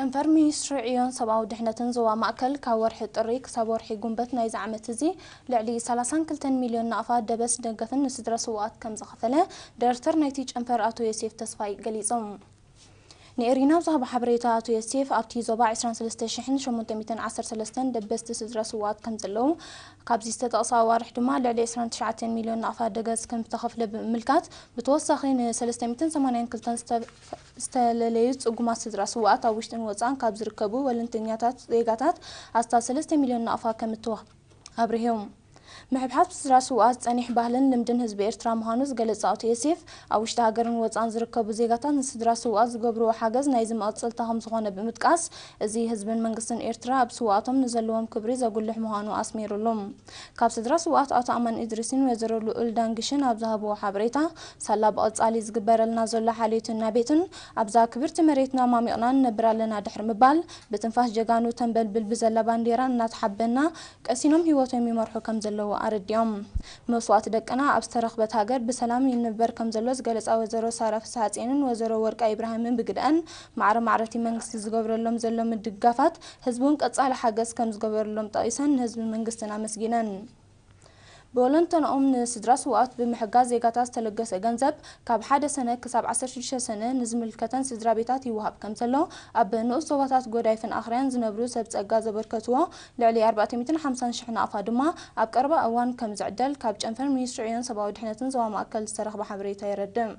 ጨንፈር ሚኒስትሪ ዕዮን ሰብኣዊ ድሕነትን ዞባ ማእከል ካብ ወርሒ ጥሪ ክሳብ ወርሒ ጉንበት ናይዚ ዓመት እዚ ልዕሊ 32 ሚልዮን ናቕፋ ደበስ ደገፍን ንስድረስውኣት ከም ዘኸፈለ ዳይረክተር ናይቲ ጨንፈር ኣቶ ዮሴፍ ተስፋይ ገሊፆም نيرينو زهب حبريتات يسيف ابتي زوبا 23 شحن 813 دبست سدرسوات كمزلو قابزي ست اصاور حدما لعلي 29 مليون نافا دغس كم تخفل بملكات بتوسخين 380 كلتن استلليت اقما سدرسوات او وشتن وزان قابز ركبو ولنتنياتات ديغاتات استا 3 مليون نافا كم توه ابريهم محبحث بس راس واس تنيح بهلن لمدن هزب إرترا مهانوز قلت ساعت يسيف أو اشتا قرن واس انزر كابو زيغتان نسد راس واس قبرو حاجز نايزم أتصل تهم زغانة بمتكاس زي هزبن منقصن إرترا بسواتم نزلوهم كبري زاقول لح مهانو أسمير اللوم كاب سد راس واس أتا أمن إدرسين ويزر لقل دانقشن أبزهب وحابريتا سالة بأتس علي زقبر النازل لحالي تنابيتن أبزا كبير تمريتنا ما لنا دحر مبال بتنفاش جغانو تنبل بالبزل ኣረድዮም መስዋዕቲ ደቅና ኣብ ዝተረኽበት ሃገር ብሰላም ይንበር ከም ዘሎ ዝገለጻ ወዘሮ ሳራ ፍስሐ ፅንን ወዘሮ ወርቃ ኢብራሂምን ብግድአን ማዕረ ማዕረቲ መንግስቲ ዝገብረሎም ዘሎ ምድጋፋት ህዝቡን ቀጻሊ ሓገዝ ከም ዝገበረሎም ጠቂሰን ንህዝቢ መንግስትን ኣመስጊነን بولنتن أمن سدرس وقت بمحجاز يقطع استلجس جنزب كاب حدا سنة كسب عشر شش سنة نزم الكتن سدرا بيتاتي وهاب كم سلو أب نقص صوتات جوريف آخرين زن بروس أبت أجاز بركتو لعلي أربعة ميتين خمسان شحنة أفادما أب أربعة أوان كم زعدل كاب جنفر ميسرين سبعة وحنتن زوام أكل سرخ بحبري تيردم